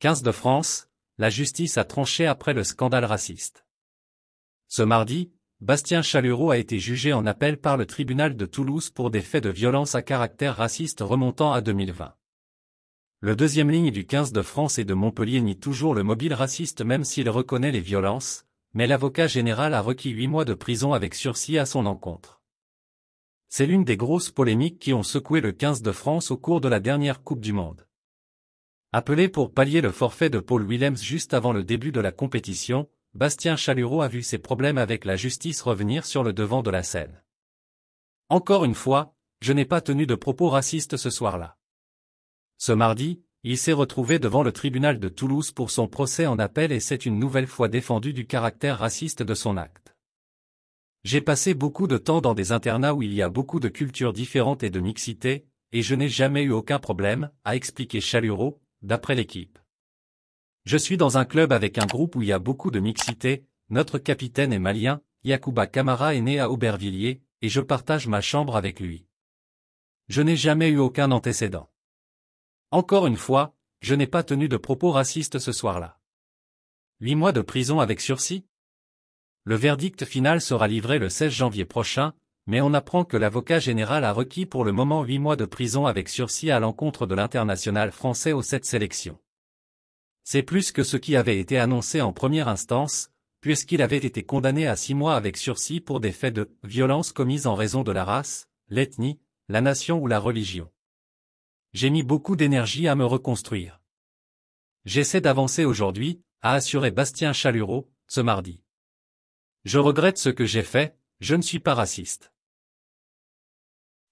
15 de France, la justice a tranché après le scandale raciste. Ce mardi, Bastien Chalureau a été jugé en appel par le tribunal de Toulouse pour des faits de violence à caractère raciste remontant à 2020. Le deuxième ligne du 15 de France et de Montpellier nie toujours le mobile raciste même s'il reconnaît les violences, mais l'avocat général a requis huit mois de prison avec sursis à son encontre. C'est l'une des grosses polémiques qui ont secoué le 15 de France au cours de la dernière Coupe du Monde. Appelé pour pallier le forfait de Paul Willems juste avant le début de la compétition, Bastien Chalureau a vu ses problèmes avec la justice revenir sur le devant de la scène. Encore une fois, je n'ai pas tenu de propos racistes ce soir-là. Ce mardi, il s'est retrouvé devant le tribunal de Toulouse pour son procès en appel et s'est une nouvelle fois défendu du caractère raciste de son acte. J'ai passé beaucoup de temps dans des internats où il y a beaucoup de cultures différentes et de mixité, et je n'ai jamais eu aucun problème, a expliqué Chalureau, d'après l'équipe. Je suis dans un club avec un groupe où il y a beaucoup de mixité, notre capitaine est malien, Yakuba Kamara est né à Aubervilliers, et je partage ma chambre avec lui. Je n'ai jamais eu aucun antécédent. Encore une fois, je n'ai pas tenu de propos racistes ce soir-là. Huit mois de prison avec sursis Le verdict final sera livré le 16 janvier prochain, mais on apprend que l'avocat général a requis pour le moment huit mois de prison avec sursis à l'encontre de l'international français aux sept sélections. C'est plus que ce qui avait été annoncé en première instance, puisqu'il avait été condamné à six mois avec sursis pour des faits de violence commises en raison de la race, l'ethnie, la nation ou la religion. J'ai mis beaucoup d'énergie à me reconstruire. J'essaie d'avancer aujourd'hui, a assuré Bastien Chalureau, ce mardi. Je regrette ce que j'ai fait, je ne suis pas raciste.